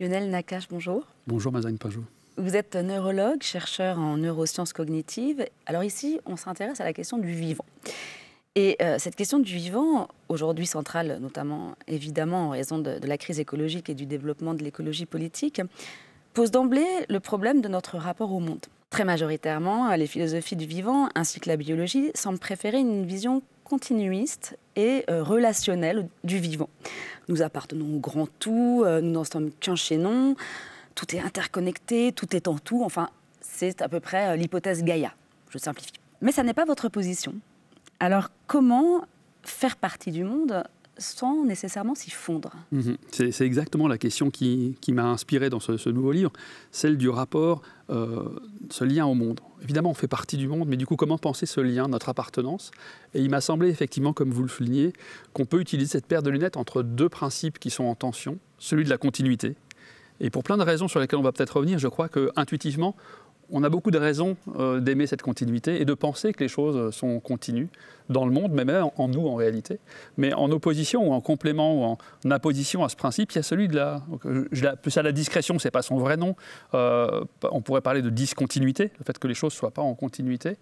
Lionel Nakache, bonjour. Bonjour, Mazane Pajou. Vous êtes neurologue, chercheur en neurosciences cognitives. Alors ici, on s'intéresse à la question du vivant. Et euh, cette question du vivant, aujourd'hui centrale, notamment évidemment en raison de, de, la crise écologique et du développement de l'écologie politique, pose d'emblée le problème de notre rapport au monde. Très majoritairement, les philosophies du vivant ainsi que la biologie semblent préférer une vision continuiste et euh, relationnel du vivant. Nous appartenons au grand tout, euh, nous n'en sommes qu'un chaînon, tout est interconnecté, tout est en tout, enfin, c'est à peu près euh, l'hypothèse Gaïa, je simplifie. Mais ça n'est pas votre position. Alors comment faire partie du monde sans nécessairement s'y fondre. Mhm. C'est exactement la question qui, m'a inspiré dans ce, nouveau livre, celle du rapport, euh, ce lien au monde. Évidemment, on fait partie du monde, mais du coup, comment penser ce lien, notre appartenance Et il m'a semblé effectivement, comme vous le soulignez, qu'on peut utiliser cette paire de lunettes entre deux principes qui sont en tension, celui de la continuité. Et pour plein de raisons sur lesquelles on va peut-être revenir, je crois que intuitivement, on a beaucoup de raisons euh, d'aimer cette continuité et de penser que les choses euh, sont continues dans le monde, mais même en, nous en réalité. Mais en opposition ou en complément ou en, opposition à ce principe, il y a celui de la. Euh, je l'appelle ça la discrétion, c'est pas son vrai nom. on pourrait parler de discontinuité, le fait que les choses ne soient pas en continuité,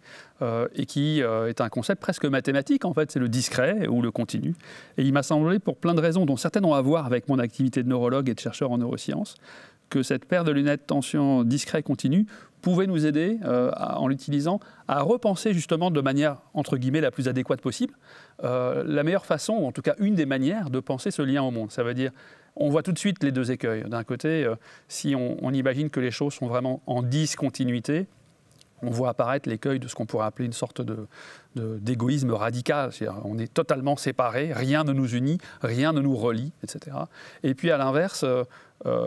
et qui est un concept presque mathématique en fait, c'est le discret ou le continu. Et il m'a semblé, pour plein de raisons, dont certaines ont à voir avec mon activité de neurologue et de chercheur en neurosciences, que cette paire de lunettes tension discret continue pouvait nous aider, euh, en l'utilisant, à repenser justement de manière, entre guillemets, la plus adéquate possible, euh, la meilleure façon, ou en tout cas une des manières de penser ce lien au monde. Ça veut dire, on voit tout de suite les deux écueils. D'un côté, euh, si on, imagine que les choses sont vraiment en discontinuité, on voit apparaître l'écueil de ce qu'on pourrait appeler une sorte d'égoïsme de, d'égoïsme radical. on est totalement séparés, rien ne nous unit, rien ne nous relie, etc. Et puis à l'inverse,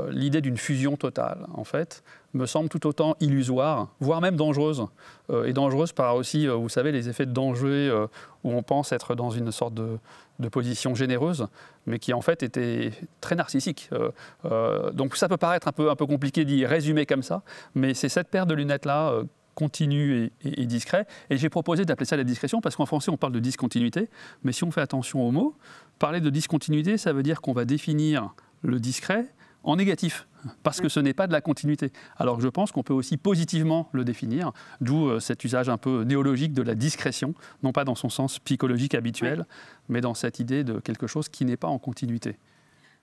l'idée d'une fusion totale, en fait, me semble tout autant illusoire, voire même dangereuse. Euh, et dangereuse par aussi, euh, vous savez, les effets de danger euh, où on pense être dans une sorte de, position généreuse, mais qui en fait était très narcissique. donc ça peut paraître un peu, un peu compliqué d'y résumer comme ça, mais c'est cette paire de lunettes-là continue et, et, discret. Et j'ai proposé d'appeler ça la discrétion parce qu'en français on parle de discontinuité, mais si on fait attention aux mots, parler de discontinuité, ça veut dire qu'on va définir le discret en négatif, parce que mm. ce n'est pas de la continuité. Alors que je pense qu'on peut aussi positivement le définir, d'où euh, cet usage un peu néologique de la discrétion, non pas dans son sens psychologique habituel, mais dans cette idée de quelque chose qui n'est pas en continuité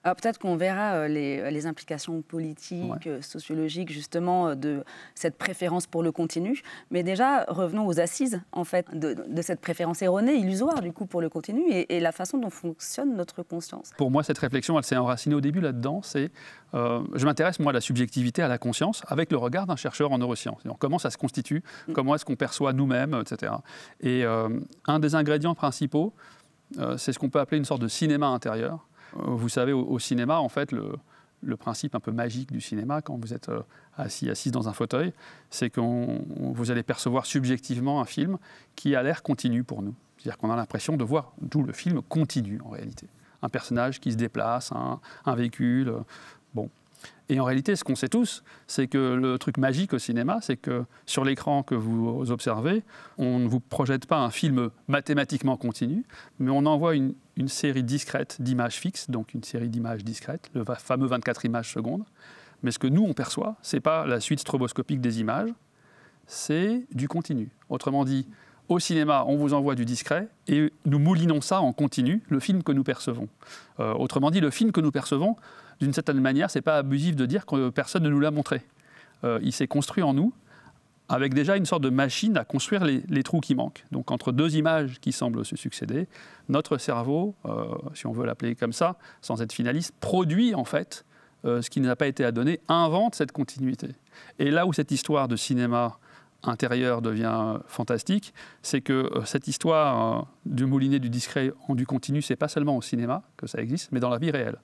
peut-être qu'on verra euh, euh, les, implications politiques, euh, sociologiques, justement, de cette préférence pour le continu. Mais déjà, revenons aux assises, en fait, de, cette préférence erronée, illusoire, du coup, pour le continu et, la façon dont fonctionne notre conscience. Pour moi, cette réflexion, elle s'est enracinée au début là-dedans. C'est, je m'intéresse, moi, à la subjectivité, à la conscience, avec le regard d'un chercheur en neurosciences. comment ça se constitue, mm. comment est-ce qu'on perçoit nous-mêmes, etc. Et un des ingrédients principaux, c'est ce qu'on peut appeler une sorte de cinéma intérieur euh, vous savez, au, cinéma, en fait, le, principe un peu magique du cinéma, quand vous êtes euh, assis, assis dans un fauteuil, c'est que vous allez percevoir subjectivement un film qui a l'air continu pour nous. C'est-à-dire qu'on a l'impression de voir d'où le film continue en réalité. Un personnage qui se déplace, un véhicule, et en réalité, ce qu'on sait tous, c'est que le truc magique au cinéma, c'est que sur l'écran que vous observez, on ne vous projette pas un film mathématiquement continu, mais on envoie une, série discrète d'images fixes, donc une série d'images discrètes, le fameux 24 images secondes. Mais ce que nous, on perçoit, c'est pas la suite stroboscopique des images, c'est du continu. Autrement dit, au cinéma, on vous envoie du discret et nous moulinons ça en continu, le film que nous percevons. Euh, autrement dit, le film que nous percevons, d'une certaine manière, c'est pas abusif de dire que personne ne nous l'a montré. Euh, il s'est construit en nous avec déjà une sorte de machine à construire les, trous qui manquent. Donc entre deux images qui semblent se succéder, notre cerveau, euh, si on veut l'appeler comme ça, sans être finaliste, produit en fait euh, ce qui n'a pas été à donner, invente cette continuité. Et là où cette histoire de cinéma intérieur devient fantastique, c'est que cette histoire du moulinet du discret en du continu, c'est pas seulement au cinéma que ça existe, mais dans la vie réelle.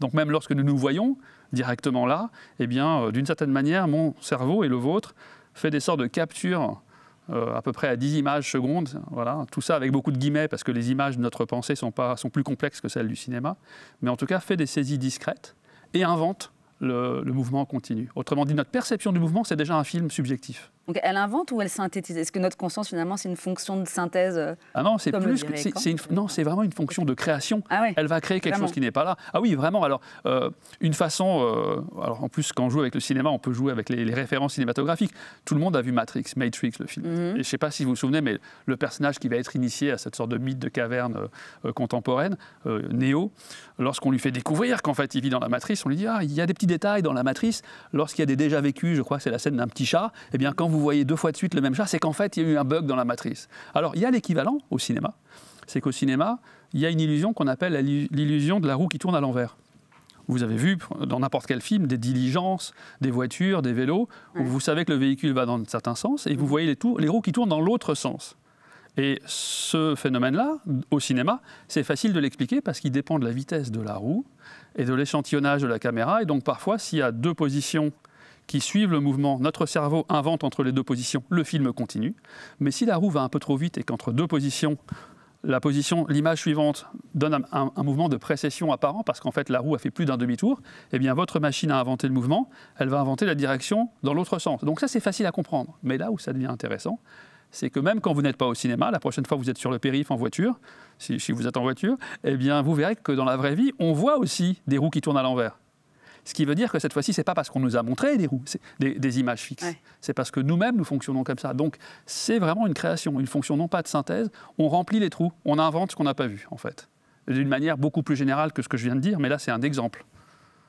Donc même lorsque nous nous voyons directement là, eh bien, euh, d'une certaine manière, mon cerveau et le vôtre fait des sortes de captures euh, à peu près à 10 images secondes. Voilà. Tout ça avec beaucoup de guillemets, parce que les images de notre pensée sont, pas, sont plus complexes que celles du cinéma. Mais en tout cas, fait des saisies discrètes et invente le mouvement continu. Autrement dit, notre perception du mouvement, c'est déjà un film subjectif. Donc elle invente ou elle synthétise Est-ce que notre conscience, finalement, c'est une fonction de synthèse euh, Ah non, c'est plus C'est, Non, c'est vraiment une fonction de création. Ah elle va créer quelque chose qui n'est pas là. Ah oui, vraiment. Alors, euh, une façon. Euh, alors, en plus, quand on joue avec le cinéma, on peut jouer avec les, références cinématographiques. Tout le monde a vu Matrix, Matrix, le film. Mhm. je ne sais pas si vous vous souvenez, mais le personnage qui va être initié à cette sorte de mythe de caverne contemporaine, Néo, lorsqu'on lui fait découvrir qu'en fait, il vit dans la matrice, on lui dit Ah, il y a des petits détails dans la matrice. Lorsqu'il y a des déjà vécus, je crois que c'est la scène d'un petit chat, eh bien, quand vous vous voyez deux fois de suite le même chat, c'est qu'en fait, il y a eu un bug dans la matrice. Alors, il y a l'équivalent au cinéma. C'est qu'au cinéma, il y a une illusion qu'on appelle l'illusion de la roue qui tourne à l'envers. Vous avez vu dans n'importe quel film des diligences, des voitures, des vélos, où vous savez que le véhicule va dans un certain sens et vous mm. voyez les, les roues qui tournent dans l'autre sens. Et ce phénomène-là, au cinéma, c'est facile de l'expliquer parce qu'il dépend de la vitesse de la roue et de l'échantillonnage de la caméra. Et donc parfois, s'il y a deux positions qui suivent le mouvement. Notre cerveau invente entre les deux positions, le film continue. Mais si la roue va un peu trop vite et qu'entre deux positions, la position, l'image suivante donne un, mouvement de précession apparent parce qu'en fait la roue a fait plus d'un demi-tour, eh bien votre machine a inventé le mouvement, elle va inventer la direction dans l'autre sens. Donc ça c'est facile à comprendre. Mais là où ça devient intéressant, c'est que même quand vous n'êtes pas au cinéma, la prochaine fois que vous êtes sur le périph' en voiture, si, vous êtes en voiture, eh bien vous verrez que dans la vraie vie, on voit aussi des roues qui tournent à l'envers. Ce qui veut dire que cette fois-ci, c'est pas parce qu'on nous a montré des roues, des, des, images fixes. C'est parce que nous-mêmes, nous fonctionnons comme ça. Donc, c'est vraiment une création, une fonction non pas de synthèse. On remplit les trous, on invente ce qu'on n'a pas vu, en fait. D'une manière beaucoup plus générale que ce que je viens de dire, mais là, c'est un exemple.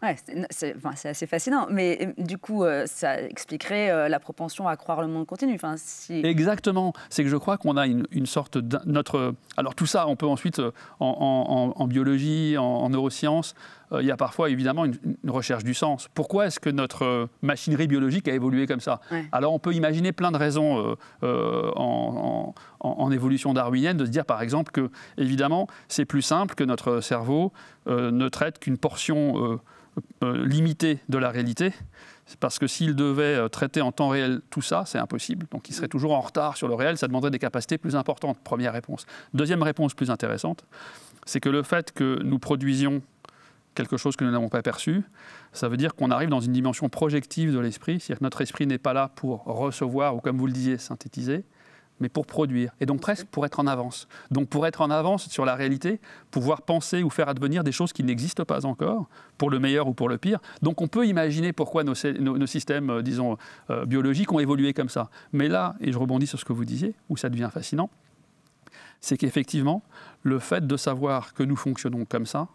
Ouais, c'est assez fascinant, mais euh, du coup, euh, ça expliquerait euh, la propension à croire le monde continu. Enfin, si... Exactement, c'est que je crois qu'on a une, sorte de notre. Alors tout ça, on peut ensuite, en, biologie, en neurosciences, euh, il y a parfois évidemment une, recherche du sens. Pourquoi est-ce que notre euh, machinerie biologique a évolué comme ça Alors on peut imaginer plein de raisons euh, en, évolution darwinienne de se dire par exemple que évidemment c'est plus simple que notre cerveau ne traite qu'une portion limitée de la réalité. Parce que s'il devait traiter en temps réel tout ça, c'est impossible. Donc il serait mm. toujours en retard sur le réel, ça demanderait des capacités plus importantes, première réponse. Deuxième réponse plus intéressante, c'est que le fait que nous produisions quelque chose que nous n'avons pas perçu. Ça veut dire qu'on arrive dans une dimension projective de l'esprit, c'est-à-dire que notre esprit n'est pas là pour recevoir ou, comme vous le disiez, synthétiser, mais pour produire, et donc presque pour être en avance. Donc pour être en avance sur la réalité, pouvoir penser ou faire advenir des choses qui n'existent pas encore, pour le meilleur ou pour le pire. Donc on peut imaginer pourquoi nos, systèmes, euh, disons, euh, biologiques ont évolué comme ça. Mais là, et je rebondis sur ce que vous disiez, où ça devient fascinant, c'est qu'effectivement, le fait de savoir que nous fonctionnons comme ça,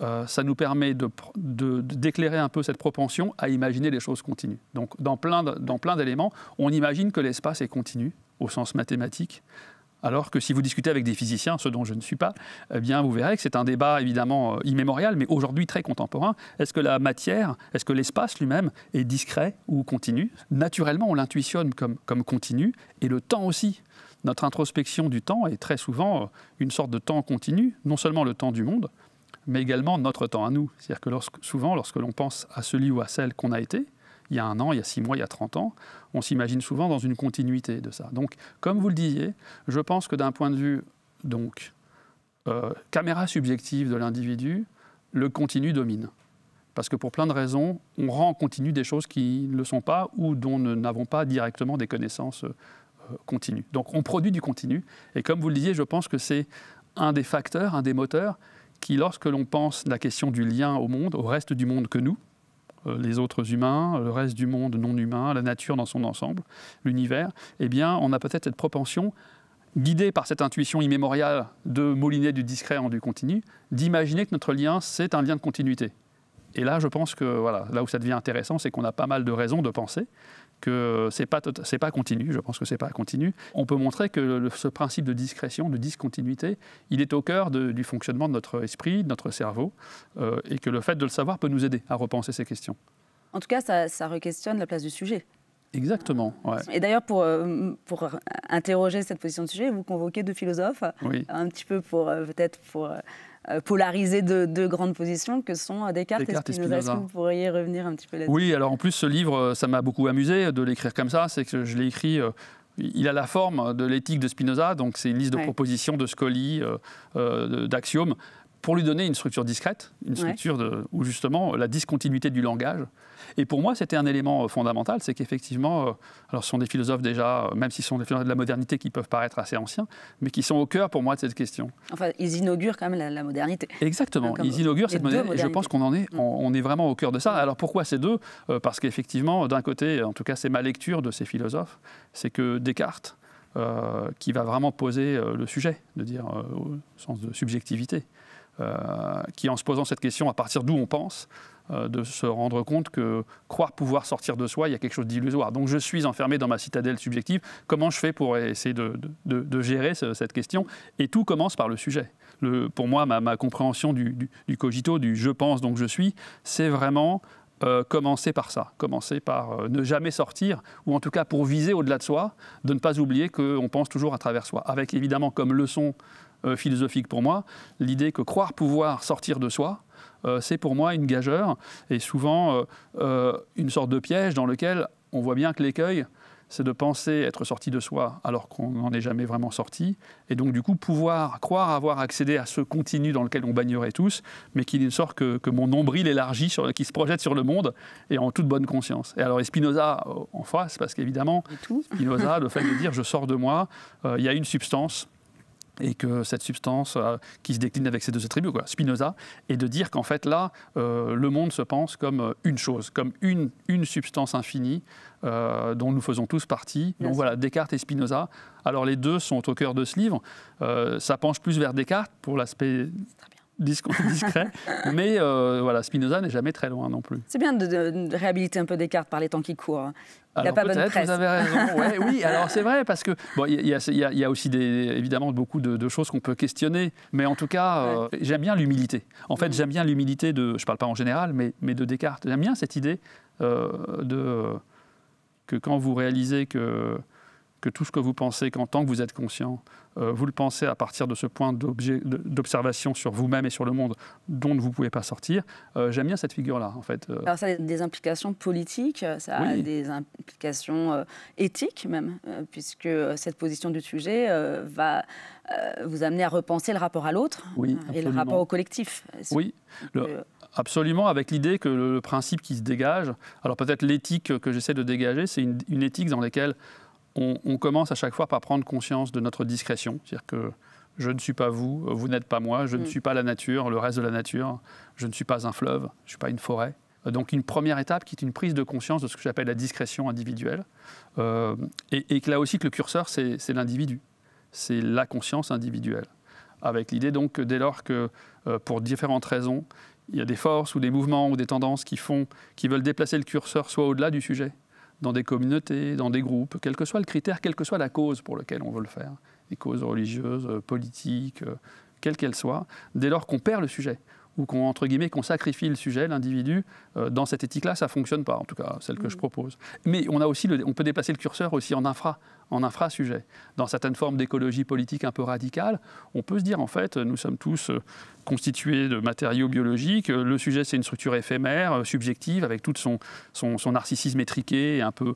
euh, ça nous permet d'éclairer de, un peu cette propension à imaginer les choses continues. Donc dans plein d'éléments, on imagine que l'espace est continu au sens mathématique, alors que si vous discutez avec des physiciens, ce dont je ne suis pas, eh bien vous verrez que c'est un débat évidemment euh, immémorial, mais aujourd'hui très contemporain. Est-ce que la matière, est-ce que l'espace lui-même est discret ou continu Naturellement, on l'intuitionne comme continu, et le temps aussi. Notre introspection du temps est très souvent euh, une sorte de temps continu, non seulement le temps du monde, mais également notre temps à nous. C'est-à-dire que souvent, lorsque l'on pense à celui ou à celle qu'on a été, il y a un an, il y a six mois, il y a trente ans, on s'imagine souvent dans une continuité de ça. Donc, comme vous le disiez, je pense que d'un point de vue, donc, euh, caméra subjective de l'individu, le continu domine. Parce que pour plein de raisons, on rend en continu des choses qui ne le sont pas ou dont nous n'avons pas directement des connaissances euh, continues. Donc on produit du continu. Et comme vous le disiez, je pense que c'est un des facteurs, un des moteurs qui, lorsque l'on pense la question du lien au monde, au reste du monde que nous, euh, les autres humains, le reste du monde non humain, la nature dans son ensemble, l'univers, eh bien, on a peut-être cette propension, guidée par cette intuition immémoriale de Molinet du discret en du continu, d'imaginer que notre lien, c'est un lien de continuité. Et là, je pense que voilà, là où ça devient intéressant, c'est qu'on a pas mal de raisons de penser que c'est pas tota-, c'est pas continu. Je pense que c'est pas continu. On peut montrer que ce principe de discrétion, de discontinuité, il est au cœur du fonctionnement de notre esprit, de notre cerveau, euh, et que le fait de le savoir peut nous aider à repenser ces questions. En tout cas, ça, ça requestionne la place du sujet. Exactement. Et d'ailleurs, pour, euh, pour interroger cette position de sujet, vous convoquez deux philosophes, un petit peu pour euh, peut-être pour euh, polarisé de, de, grandes positions que sont euh, Descartes, et Spinoza. vous pourriez revenir un petit peu là-dessus Oui, alors en plus, ce livre, euh, ça m'a beaucoup amusé de l'écrire comme ça. C'est que je l'ai écrit. Il a la forme de l'éthique de Spinoza, donc c'est une liste de propositions, de scolies, euh, d'axiomes, pour lui donner une structure discrète, une structure de, où justement la discontinuité du langage. Et pour moi, c'était un élément euh, fondamental, c'est qu'effectivement, euh, alors ce sont des philosophes déjà, euh, même s'ils sont des philosophes de la modernité qui peuvent paraître assez anciens, mais qui sont au cœur pour moi de cette question. Enfin, ils inaugurent quand même la, modernité. Exactement, ils inaugurent cette modernité. Et je pense qu'on en est, mm. on, est vraiment au cœur de ça. Alors pourquoi ces deux Parce qu'effectivement, d'un côté, en tout cas, c'est ma lecture de ces philosophes, c'est que Descartes, qui va vraiment poser le sujet, de dire au sens de subjectivité. Euh, qui, en se posant cette question à partir d'où on pense, euh, de se rendre compte que croire pouvoir sortir de soi, il y a quelque chose d'illusoire. Donc je suis enfermé dans ma citadelle subjective. Comment je fais pour essayer de, gérer cette question Et tout commence par le sujet. Le, pour moi, ma, compréhension du, cogito, du je pense donc je suis, c'est vraiment euh, commencer par ça, commencer par ne jamais sortir, ou en tout cas pour viser au-delà de soi, de ne pas oublier qu'on pense toujours à travers soi, avec évidemment comme leçon euh, philosophique pour moi. L'idée que croire pouvoir sortir de soi, euh, c'est pour moi une gageure et souvent euh, une sorte de piège dans lequel on voit bien que l'écueil, c'est de penser être sorti de soi alors qu'on n'en est jamais vraiment sorti. Et donc, du coup, pouvoir croire avoir accédé à ce continu dans lequel on baignerait tous, mais qui ne sort que, que mon nombril élargi sur, qui se projette sur le monde et en toute bonne conscience. Et alors, Spinoza en face, parce qu'évidemment, Spinoza, le fait de dire je sors de moi, il y a une substance et que cette substance euh, qui se décline avec ces deux attributs, Spinoza, et de dire qu'en fait là, euh, le monde se pense comme euh, une chose, comme une, une substance infinie dont nous faisons tous partie. Donc voilà, Descartes et Spinoza. Alors les deux sont au cœur de ce livre. ça penche plus vers Descartes pour l'aspect discret. mais euh, voilà, Spinoza n'est jamais très loin non plus. C'est bien de, réhabiliter un peu Descartes par les temps qui courent. Il n'a pas bonne presse. Vous avez raison. oui, alors c'est vrai parce que bon, il y, a aussi évidemment beaucoup de, choses qu'on peut questionner, mais en tout cas, euh, j'aime bien l'humilité. En fait, j'aime bien l'humilité de, je parle pas en général, mais, de Descartes. J'aime bien cette idée euh, de que quand vous réalisez que que tout ce que vous pensez, qu'en tant que vous êtes conscient, euh, vous le pensez à partir de ce point d'observation sur vous-même et sur le monde dont vous ne pouvez pas sortir. Euh, j'aime bien cette figure-là, en fait. Euh. Alors ça a des implications politiques, ça a des implications éthiques même, puisque cette position du sujet va vous amener à repenser le rapport à l'autre et le rapport au collectif. Oui, Absolument, avec l'idée que le principe qui se dégage, alors peut-être l'éthique que j'essaie de dégager, c'est une, éthique dans laquelle on, commence à chaque fois par prendre conscience de notre discrétion. C'est-à-dire que je ne suis pas vous, vous n'êtes pas moi, je ne mm. suis pas la nature, le reste de la nature, je ne suis pas un fleuve, je ne suis pas une forêt. Euh, donc une première étape qui est une prise de conscience de ce que j'appelle la discrétion individuelle. Euh, et, et, là aussi que le curseur, c'est l'individu, c'est la conscience individuelle. Avec l'idée donc que dès lors que, euh, pour différentes raisons, il y a des forces ou des mouvements ou des tendances qui, font, qui veulent déplacer le curseur soit au-delà du sujet, dans des communautés, dans des groupes, quel que soit le critère, quelle que soit la cause pour laquelle on veut le faire, les causes religieuses, euh, politiques, euh, quelles qu'elles soient, dès lors qu'on perd le sujet, ou qu'on entre guillemets qu'on sacrifie le sujet, l'individu. Euh, dans cette éthique-là, ça fonctionne pas, en tout cas celle que je mm. propose. Mais on a aussi, le, on peut déplacer le curseur aussi en infra, en infra sujet. Dans certaines formes d'écologie politique un peu radicale, on peut se dire en fait, nous sommes tous euh, constitués de matériaux biologiques. Euh, le sujet, c'est une structure éphémère, subjective, avec tout son, son, narcissisme étriqué, un peu.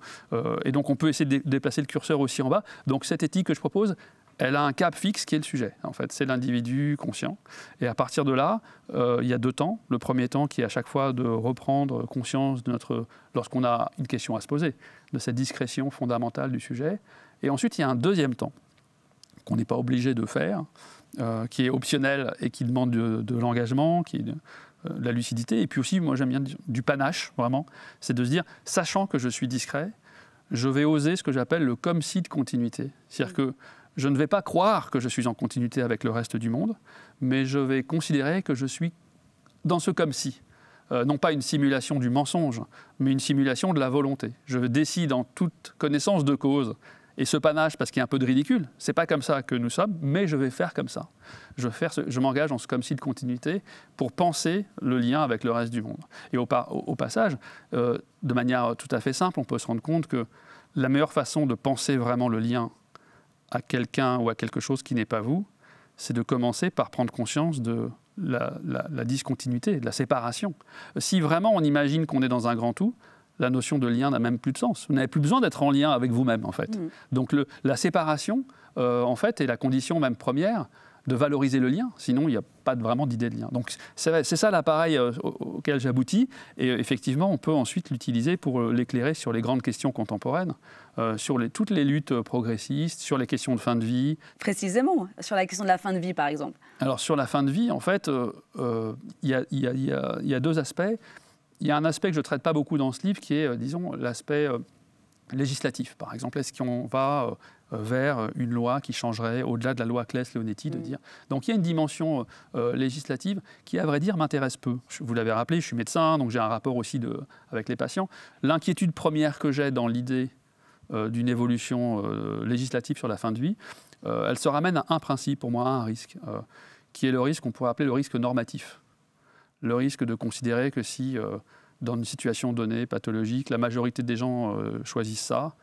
et donc, on peut essayer de déplacer le curseur aussi en bas. Donc, cette éthique que je propose, elle a un cap fixe qui est le sujet. En fait, c'est l'individu conscient. Et à partir de là, euh, il y a deux temps. Le premier temps qui est à chaque fois de reprendre conscience de notre, lorsqu'on a une question à se poser, de cette discrétion fondamentale du sujet. Et ensuite, il y a un deuxième temps qu'on n'est pas obligé de faire, euh, qui est optionnel et qui demande de, l'engagement, qui euh, de, la lucidité. Et puis aussi, moi j'aime bien du, du panache, vraiment. C'est de se dire, sachant que je suis discret, je vais oser ce que j'appelle le comme si de continuité. C'est-à-dire mm. que je ne vais pas croire que je suis en continuité avec le reste du monde, mais je vais considérer que je suis dans ce comme ci euh, non pas une simulation du mensonge, mais une simulation de la volonté. Je décide en toute connaissance de cause. Et ce panache, parce qu'il y a un peu de ridicule, n'est pas comme ça que nous sommes, mais je vais faire comme ça. Je, m'engage en ce comme ci de continuité pour penser le lien avec le reste du monde. Et au, passage, euh, de manière tout à fait simple, on peut se rendre compte que la meilleure façon de penser vraiment le lien à quelqu'un ou à quelque chose qui n'est pas vous, c'est de commencer par prendre conscience de la, discontinuité, de la séparation. Si vraiment on imagine qu'on est dans un grand tout, la notion de lien n'a même plus de sens. Vous n'avez plus besoin d'être en lien avec vous-même, en fait. Mm. Donc la séparation, euh, en fait, est la condition même première de valoriser le lien. Sinon, il n'y a pas vraiment d'idée de lien. Donc, c'est ça l'appareil euh, auquel j'aboutis. Et effectivement, on peut ensuite l'utiliser pour euh, l'éclairer sur les grandes questions contemporaines, euh, sur toutes les luttes progressistes, sur les questions de fin de vie. Précisément, sur la question de la fin de vie, par exemple. Alors, sur la fin de vie, en fait, il y, a deux aspects. Il y a un aspect que je ne traite pas beaucoup dans ce livre, qui est, disons, l'aspect législatif, par exemple. Est-ce qu'on va vers une loi qui changerait au-delà de la loi Claes-Leonetti, de mm. dire. Donc il y a une dimension euh, euh, législative qui, à vrai dire, m'intéresse peu. Vous l'avez rappelé, je suis médecin, donc j'ai un rapport aussi avec les patients. L'inquiétude première que j'ai dans l'idée euh, d'une évolution législative sur la fin de vie, elle se ramène à un principe, pour moi, à un risque, qui est le risque qu'on pourrait appeler le risque normatif. Le risque de considérer que si, dans une situation donnée, pathologique, la majorité des gens choisissent ça,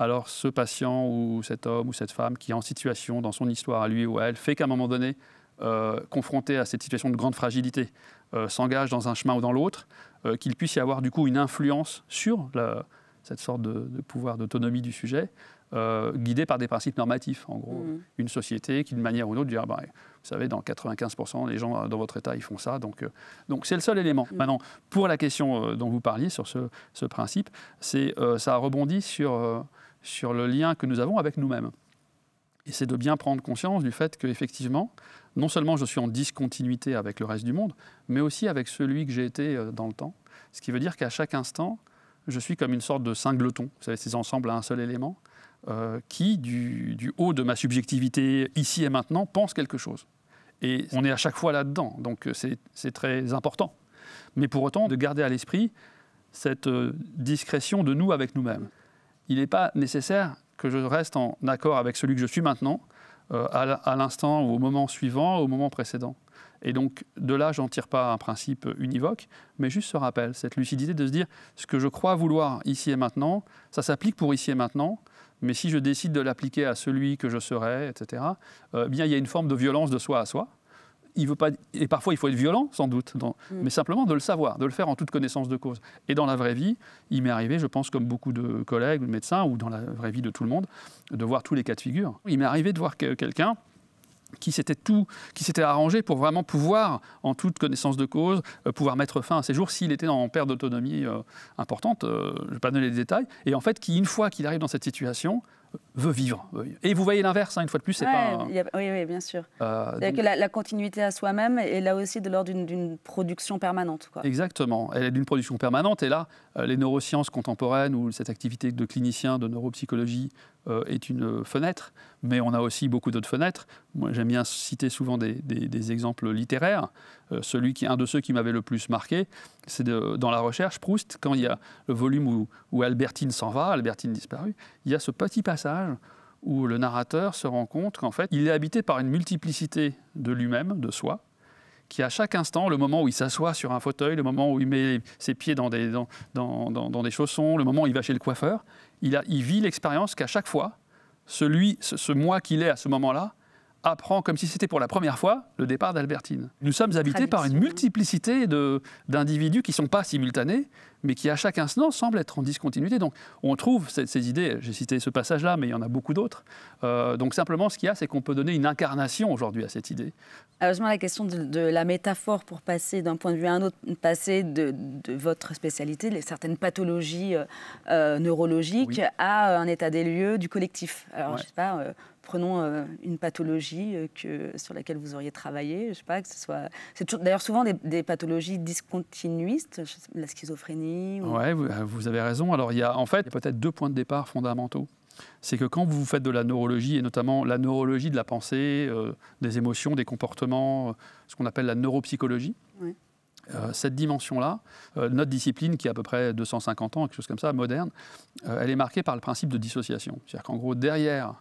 alors ce patient ou cet homme ou cette femme qui est en situation dans son histoire à lui ou à elle fait qu'à un moment donné, euh, confronté à cette situation de grande fragilité, euh, s'engage dans un chemin ou dans l'autre, euh, qu'il puisse y avoir du coup une influence sur la, cette sorte de, pouvoir d'autonomie du sujet, guidé par des principes normatifs, en gros. Mmh. Une société qui, d'une manière ou d'une autre, dira bah, vous savez, dans 95%, les gens dans votre État, ils font ça. Donc, donc c'est le seul élément. Mmh. Maintenant, pour la question dont vous parliez sur ce, principe, c'est ça rebondit sur sur le lien que nous avons avec nous-mêmes. Et c'est de bien prendre conscience du fait qu'effectivement, non seulement je suis en discontinuité avec le reste du monde, mais aussi avec celui que j'ai été euh, dans le temps. Ce qui veut dire qu'à chaque instant, je suis comme une sorte de singleton, vous savez, ces ensembles à un seul élément, euh, qui, du, haut de ma subjectivité ici et maintenant, pense quelque chose. Et on est à chaque fois là-dedans, donc euh, c'est très important. Mais pour autant, de garder à l'esprit cette discrétion de nous avec nous-mêmes il n'est pas nécessaire que je reste en accord avec celui que je suis maintenant, euh, à l'instant ou au moment suivant, au moment précédent. Et donc, de là, j'en tire pas un principe univoque, mais juste ce rappel, cette lucidité de se dire ce que je crois vouloir ici et maintenant, ça s'applique pour ici et maintenant, mais si je décide de l'appliquer à celui que je serai, etc., euh, eh bien, il y a une forme de violence de soi à soi, veut pas, et parfois il faut être violent, sans doute, mm. mais simplement de le savoir, de le faire en toute connaissance de cause. Et dans la vraie vie, il m'est arrivé, je pense, comme beaucoup de collègues, de médecins, ou dans la vraie vie de tout le monde, de voir tous les cas de figure. Il m'est arrivé de voir quelqu'un qui s'était tout, qui s'était arrangé pour vraiment pouvoir, en toute connaissance de cause, euh, pouvoir mettre fin à ses jours s'il était en perte d'autonomie euh, importante, euh, je ne vais pas donner les détails, et en fait qui, une fois qu'il arrive dans cette situation, veut vivre. Et vous voyez l'inverse, hein, une fois de plus, c'est pas... Oui, oui, bien sûr. Euh, que la, continuité à soi-même est là aussi de l'ordre d'une production permanente. Exactement, elle est d'une production permanente. Et là, euh, les neurosciences contemporaines ou cette activité de clinicien, de neuropsychologie, euh, est une fenêtre. Mais on a aussi beaucoup d'autres fenêtres. Moi, j'aime bien citer souvent des, des, exemples littéraires. celui qui, un de ceux qui m'avait le plus marqué, c'est dans la recherche, Proust, quand il y a le volume où, où Albertine s'en va, Albertine disparue, il y a ce petit passage où le narrateur se rend compte qu'en fait, il est habité par une multiplicité de lui-même, de soi, qui à chaque instant, le moment où il s'assoit sur un fauteuil, le moment où il met ses pieds dans des, dans, dans, des chaussons, le moment où il va chez le coiffeur, il, a, il vit l'expérience qu'à chaque fois, celui, ce moi qu'il est à ce moment-là apprend comme si c'était pour la première fois le départ d'Albertine. Nous sommes habités par une multiplicité d'individus qui ne sont pas simultanés, mais qui à chaque instant semblent être en discontinuité. Donc on trouve ces, idées, j'ai cité ce passage-là, mais il y en a beaucoup d'autres. Euh, donc simplement ce qu'il y a, c'est qu'on peut donner une incarnation aujourd'hui à cette idée. Heureusement, ah, la question de, la métaphore pour passer d'un point de vue à un autre, passer de, votre spécialité, les certaines pathologies euh, euh, neurologiques, à un état des lieux du collectif. Alors je sais pas, prenons euh, une pathologie euh, que, sur laquelle vous auriez travaillé, je sais pas, que ce soit. C'est d'ailleurs souvent des, pathologies discontinuistes, la schizophrénie. Oui, euh, vous, avez raison. Alors, il y a en fait peut-être deux points de départ fondamentaux. C'est que quand vous faites de la neurologie, et notamment la neurologie de la pensée, des émotions, des comportements, ce qu'on appelle la neuropsychologie, cette dimension-là, notre discipline, qui a à peu près 250 ans, quelque chose comme ça, moderne, elle est marquée par le principe de dissociation. C'est-à-dire qu'en gros, derrière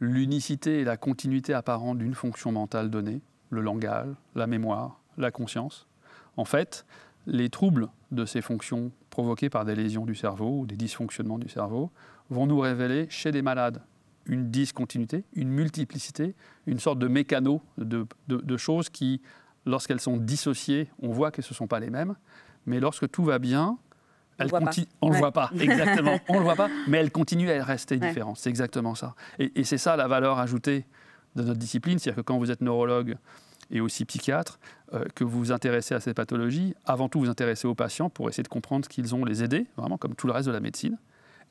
l'unicité et la continuité apparente d'une fonction mentale donnée, le langage, la mémoire, la conscience. En fait, les troubles de ces fonctions provoqués par des lésions du cerveau ou des dysfonctionnements du cerveau vont nous révéler chez des malades une discontinuité, une multiplicité, une sorte de mécano de, de choses qui, lorsqu'elles sont dissociées, on voit que ce ne sont pas les mêmes. Mais lorsque tout va bien, on ne le voit pas, exactement. on le voit pas, mais elle continue à rester différente. C'est exactement ça. Et, c'est ça la valeur ajoutée de notre discipline. C'est-à-dire que quand vous êtes neurologue et aussi psychiatre, euh, que vous vous intéressez à ces pathologies, avant tout vous intéressez aux patients pour essayer de comprendre ce qu'ils ont, les aidés, vraiment comme tout le reste de la médecine.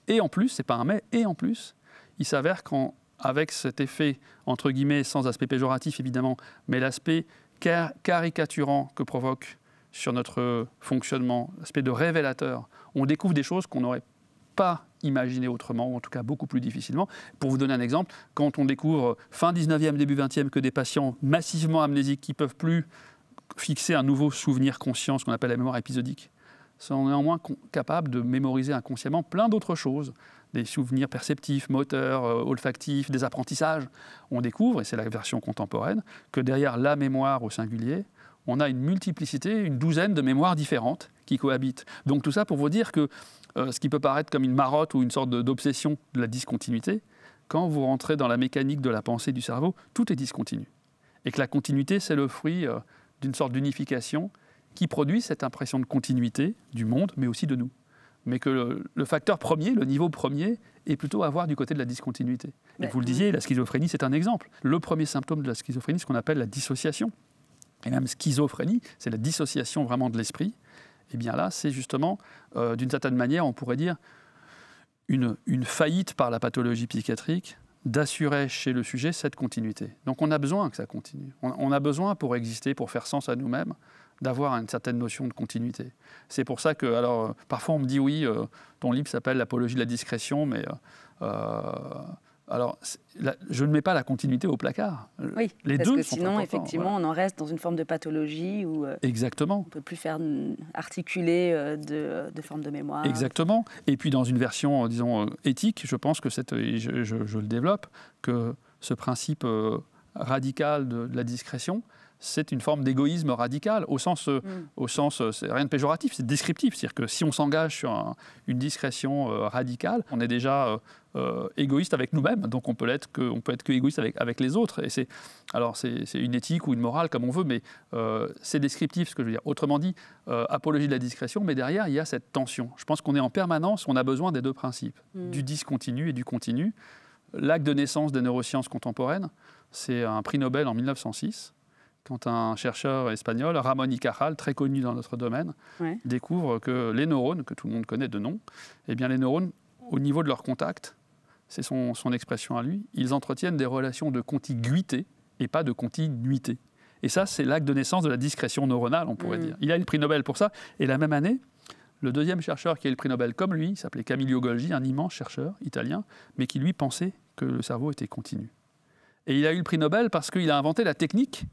Et en plus, c'est pas un mais, et en plus, il s'avère qu'avec cet effet, entre guillemets, sans aspect péjoratif évidemment, mais l'aspect caricaturant que provoque sur notre fonctionnement, l'aspect de révélateur. On découvre des choses qu'on n'aurait pas imaginées autrement, ou en tout cas beaucoup plus difficilement. Pour vous donner un exemple, quand on découvre fin 19e, début 20e que des patients massivement amnésiques qui ne peuvent plus fixer un nouveau souvenir conscient, ce qu'on appelle la mémoire épisodique, sont néanmoins capables de mémoriser inconsciemment plein d'autres choses, des souvenirs perceptifs, moteurs, euh, olfactifs, des apprentissages. On découvre, et c'est la version contemporaine, que derrière la mémoire au singulier, on a une multiplicité, une douzaine de mémoires différentes qui cohabitent. Donc tout ça pour vous dire que euh, ce qui peut paraître comme une marotte ou une sorte d'obsession de la discontinuité, quand vous rentrez dans la mécanique de la pensée du cerveau, tout est discontinu. Et que la continuité, c'est le fruit euh, d'une sorte d'unification qui produit cette impression de continuité du monde, mais aussi de nous. Mais que le, facteur premier, le niveau premier, est plutôt à voir du côté de la discontinuité. Et bah vous le disiez, la schizophrénie, c'est un exemple. Le premier symptôme de la schizophrénie, c'est ce qu'on appelle la dissociation et même schizophrénie, c'est la dissociation vraiment de l'esprit, et bien là, c'est justement, euh, d'une certaine manière, on pourrait dire, une, faillite par la pathologie psychiatrique d'assurer chez le sujet cette continuité. Donc on a besoin que ça continue. On, a besoin pour exister, pour faire sens à nous-mêmes, d'avoir une certaine notion de continuité. C'est pour ça que, alors, euh, parfois on me dit oui, euh, ton livre s'appelle L'apologie de la discrétion, mais alors, je ne mets pas la continuité au placard. Euh, oui, les parce deux que sinon, effectivement, on en reste dans une forme de pathologie où euh, Exactement. on ne peut plus faire articuler euh, de, formes forme de mémoire. Exactement. Et puis, dans une version, disons, éthique, je pense que cette, je, je, le développe, que ce principe radical de, la discrétion, c'est une forme d'égoïsme radical, au sens, mm. au sens c'est rien de péjoratif, c'est descriptif. C'est-à-dire que si on s'engage sur une discrétion radicale, on est déjà euh, égoïste avec nous-mêmes. Donc on peut être peut être que égoïste avec, avec les autres. Et c'est, alors c'est, une éthique ou une morale comme on veut, mais euh, c'est descriptif ce que je veux dire. Autrement dit, euh, apologie de la discrétion, mais derrière il y a cette tension. Je pense qu'on est en permanence, on a besoin des deux principes, mm. du discontinu et du continu. L'acte de naissance des neurosciences contemporaines, c'est un prix Nobel en 1906 quand un chercheur espagnol, Ramon y Cajal, très connu dans notre domaine, découvre que les neurones, que tout le monde connaît de nom, eh bien les neurones, au niveau de leur contact, c'est son, expression à lui, ils entretiennent des relations de contiguïté et pas de continuité. Et ça, c'est l'acte de naissance de la discrétion neuronale, on pourrait mm. dire. Il a eu le prix Nobel pour ça. Et la même année, le deuxième chercheur qui a eu le prix Nobel comme lui, s'appelait Camillo Golgi, un immense chercheur italien, mais qui lui pensait que le cerveau était continu. Et il a eu le prix Nobel parce qu'il a inventé la technique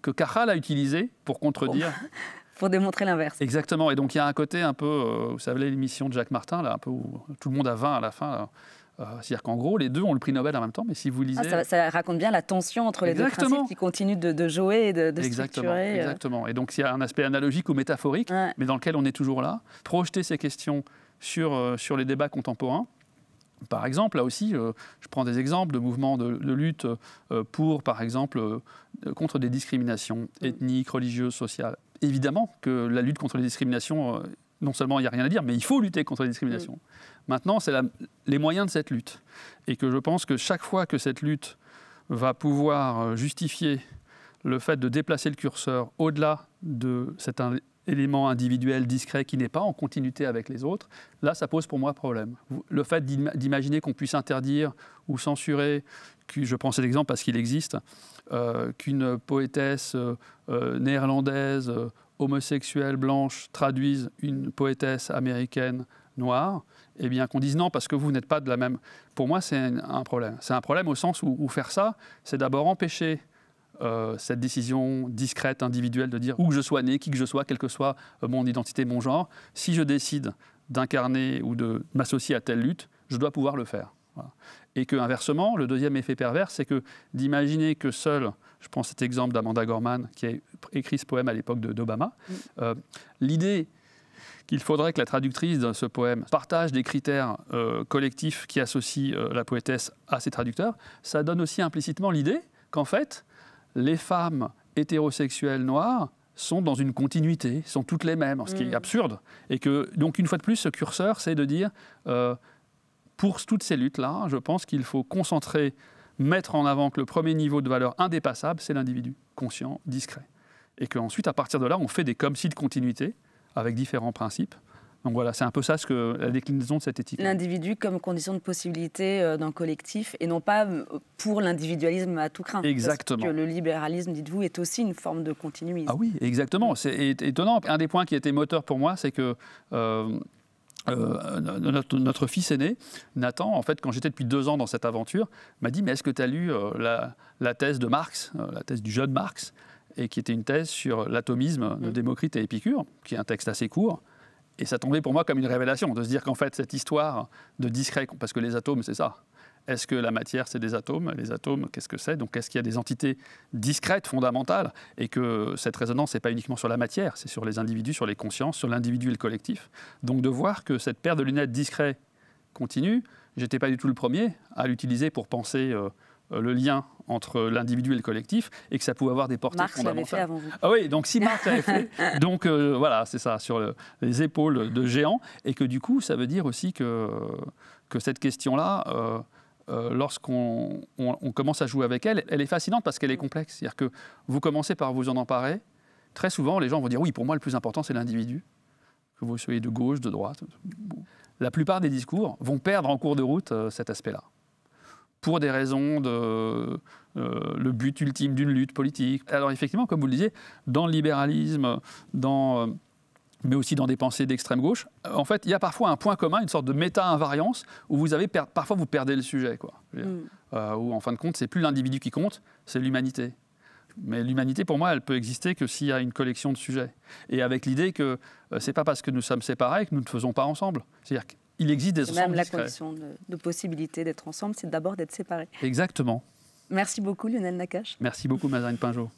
que Cajal a utilisée pour contredire. pour démontrer l'inverse. Exactement. Et donc il y a un côté un peu, euh, vous savez l'émission de Jacques Martin, là, un peu où tout le monde a 20 à la fin. Euh, c'est-à-dire qu'en gros, les deux ont le prix Nobel en même temps, mais si vous ah, lisez... ça, raconte bien la tension entre les deux principes qui continuent de, jouer et de, se exactement, structurer. Euh. Exactement. Et donc, il y a un aspect analogique ou métaphorique, mais dans lequel on est toujours là. Projeter ces questions euh, sur, les débats contemporains, par exemple, là aussi, je, prends des exemples de mouvements de, de lutte pour, par exemple, contre des discriminations mm. ethniques, religieuses, sociales. Évidemment que la lutte contre les discriminations, non seulement il n'y a rien à dire, mais il faut lutter contre les discriminations. Mm. Maintenant, c'est les moyens de cette lutte. Et que je pense que chaque fois que cette lutte va pouvoir euh, justifier le fait de déplacer le curseur au-delà de cet élément individuel discret qui n'est pas en continuité avec les autres, là, ça pose pour moi problème. Le fait d'imaginer qu'on puisse interdire ou censurer, je prends cet exemple parce qu'il existe, euh, qu'une poétesse euh, néerlandaise homosexuelle blanche traduise une poétesse américaine noire, eh bien qu'on dise non parce que vous n'êtes pas de la même. Pour moi, c'est un problème. C'est un problème au sens où, faire ça, c'est d'abord empêcher euh, cette décision discrète, individuelle de dire où que je sois né, qui que je sois, quelle que soit euh, mon identité, mon genre. Si je décide d'incarner ou de m'associer à telle lutte, je dois pouvoir le faire. Et que inversement, le deuxième effet pervers, c'est que d'imaginer que seul, je prends cet exemple d'Amanda Gorman qui a écrit ce poème à l'époque d'Obama, mm. euh, l'idée qu'il faudrait que la traductrice de ce poème partage des critères euh, collectifs qui associent euh, la poétesse à ses traducteurs, ça donne aussi implicitement l'idée qu'en fait, les femmes hétérosexuelles noires sont dans une continuité, sont toutes les mêmes, ce qui est mm. absurde. Et que, donc, une fois de plus, ce curseur, c'est de dire, euh, pour toutes ces luttes-là, je pense qu'il faut concentrer, mettre en avant que le premier niveau de valeur indépassable, c'est l'individu, conscient, discret. Et qu'ensuite, à partir de là, on fait des comme si de continuité, avec différents principes. Donc voilà, c'est un peu ça ce que la déclinaison de cette éthique. L'individu comme condition de possibilité euh, d'un collectif et non pas euh, pour l'individualisme à tout craint. Exactement. Parce que le libéralisme, dites-vous, est aussi une forme de continuité. Ah oui, exactement. C'est étonnant. Un des points qui été moteur pour moi, c'est que euh, notre, fils aîné, Nathan, en fait, quand j'étais depuis deux ans dans cette aventure, m'a dit Mais est-ce que tu as lu la, la, thèse de Marx, la thèse du jeune Marx et qui était une thèse sur l'atomisme de mm. Démocrite et Épicure, qui est un texte assez court. Et ça tombait pour moi comme une révélation, de se dire qu'en fait, cette histoire de discret, parce que les atomes, c'est ça. Est-ce que la matière, c'est des atomes Les atomes, qu'est-ce que c'est Donc, est-ce qu'il y a des entités discrètes, fondamentales Et que cette résonance, n'est pas uniquement sur la matière, c'est sur les individus, sur les consciences, sur l'individu et le collectif. Donc, de voir que cette paire de lunettes discrets continue, j'étais pas du tout le premier à l'utiliser pour penser. Euh, euh, le lien entre l'individu et le collectif et que ça pouvait avoir des portées fondamentales. l'avait fait avant vous. Ah oui, donc si Marx l'avait fait, donc euh, voilà, c'est ça, sur les épaules de géants et que du coup, ça veut dire aussi que, que cette question-là, euh, lorsqu'on commence à jouer avec elle, elle est fascinante parce qu'elle est complexe. C'est-à-dire que vous commencez par vous en emparer. Très souvent, les gens vont dire oui, pour moi, le plus important, c'est l'individu, que vous soyez de gauche, de droite. La plupart des discours vont perdre en cours de route cet aspect-là pour des raisons de euh, le but ultime d'une lutte politique. Alors effectivement, comme vous le disiez, dans le libéralisme, dans, euh, mais aussi dans des pensées d'extrême gauche, en fait, il y a parfois un point commun, une sorte de méta-invariance, où vous avez parfois vous perdez le sujet, quoi. Mm. Euh, où en fin de compte, c'est plus l'individu qui compte, c'est l'humanité. Mais l'humanité, pour moi, elle peut exister que s'il y a une collection de sujets. Et avec l'idée que ce c'est pas parce que nous sommes séparés que nous ne faisons pas ensemble. C'est-à-dire il existe des ensembles. Même la condition de, possibilité d'être ensemble, c'est d'abord d'être séparés. Exactement. Merci beaucoup Lionel Nakache. Merci beaucoup Mazarine Pinjot.